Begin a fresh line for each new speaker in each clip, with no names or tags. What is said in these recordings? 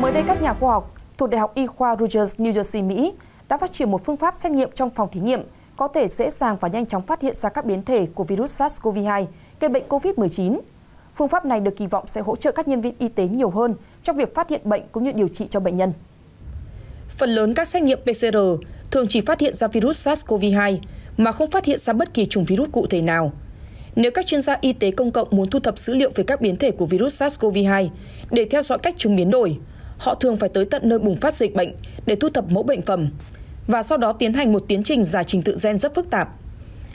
Mới đây các nhà khoa học thuộc Đại học Y khoa Rutgers, New Jersey, Mỹ đã phát triển một phương pháp xét nghiệm trong phòng thí nghiệm có thể dễ dàng và nhanh chóng phát hiện ra các biến thể của virus SARS-CoV-2 gây bệnh COVID-19. Phương pháp này được kỳ vọng sẽ hỗ trợ các nhân viên y tế nhiều hơn trong việc phát hiện bệnh cũng như điều trị cho bệnh nhân. Phần lớn các xét nghiệm PCR thường chỉ phát hiện ra virus SARS-CoV-2 mà không phát hiện ra bất kỳ chủng virus cụ thể nào. Nếu các chuyên gia y tế công cộng muốn thu thập dữ liệu về các biến thể của virus SARS-CoV-2 để theo dõi cách chúng biến đổi, họ thường phải tới tận nơi bùng phát dịch bệnh để thu thập mẫu bệnh phẩm và sau đó tiến hành một tiến trình giải trình tự gen rất phức tạp.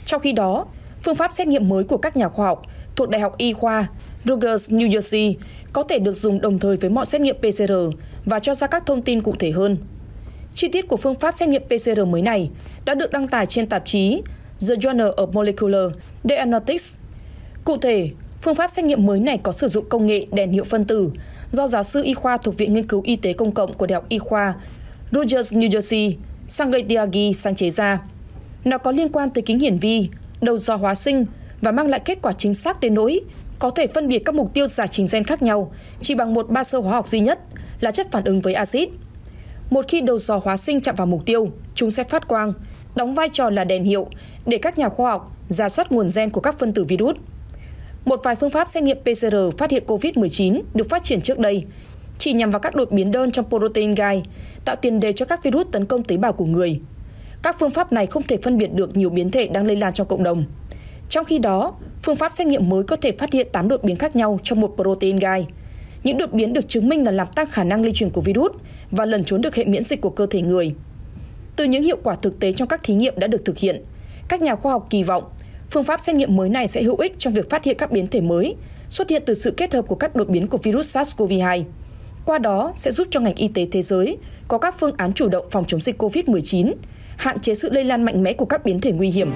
Trong khi đó, phương pháp xét nghiệm mới của các nhà khoa học thuộc Đại học Y khoa Rutgers New Jersey có thể được dùng đồng thời với mọi xét nghiệm PCR và cho ra các thông tin cụ thể hơn. Chi tiết của phương pháp xét nghiệm PCR mới này đã được đăng tải trên tạp chí The Journal of Molecular Diagnostics. Cụ thể, Phương pháp xét nghiệm mới này có sử dụng công nghệ đèn hiệu phân tử do giáo sư y khoa thuộc Viện Nghiên cứu Y tế Công cộng của Đại học Y khoa Rogers New Jersey Sangay Tyagi sáng chế ra. Nó có liên quan tới kính hiển vi, đầu dò hóa sinh và mang lại kết quả chính xác đến nỗi có thể phân biệt các mục tiêu giải trình gen khác nhau chỉ bằng một ba sơ hóa học duy nhất là chất phản ứng với axit. Một khi đầu dò hóa sinh chạm vào mục tiêu, chúng sẽ phát quang, đóng vai trò là đèn hiệu để các nhà khoa học ra soát nguồn gen của các phân tử virus. Một vài phương pháp xét nghiệm PCR phát hiện COVID-19 được phát triển trước đây chỉ nhằm vào các đột biến đơn trong protein gai, tạo tiền đề cho các virus tấn công tế bào của người. Các phương pháp này không thể phân biệt được nhiều biến thể đang lây lan trong cộng đồng. Trong khi đó, phương pháp xét nghiệm mới có thể phát hiện 8 đột biến khác nhau trong một protein gai. Những đột biến được chứng minh là làm tăng khả năng lây truyền của virus và lần trốn được hệ miễn dịch của cơ thể người. Từ những hiệu quả thực tế trong các thí nghiệm đã được thực hiện, các nhà khoa học kỳ vọng Phương pháp xét nghiệm mới này sẽ hữu ích trong việc phát hiện các biến thể mới xuất hiện từ sự kết hợp của các đột biến của virus SARS-CoV-2. Qua đó sẽ giúp cho ngành y tế thế giới có các phương án chủ động phòng chống dịch COVID-19, hạn chế sự lây lan mạnh mẽ của các biến thể nguy hiểm.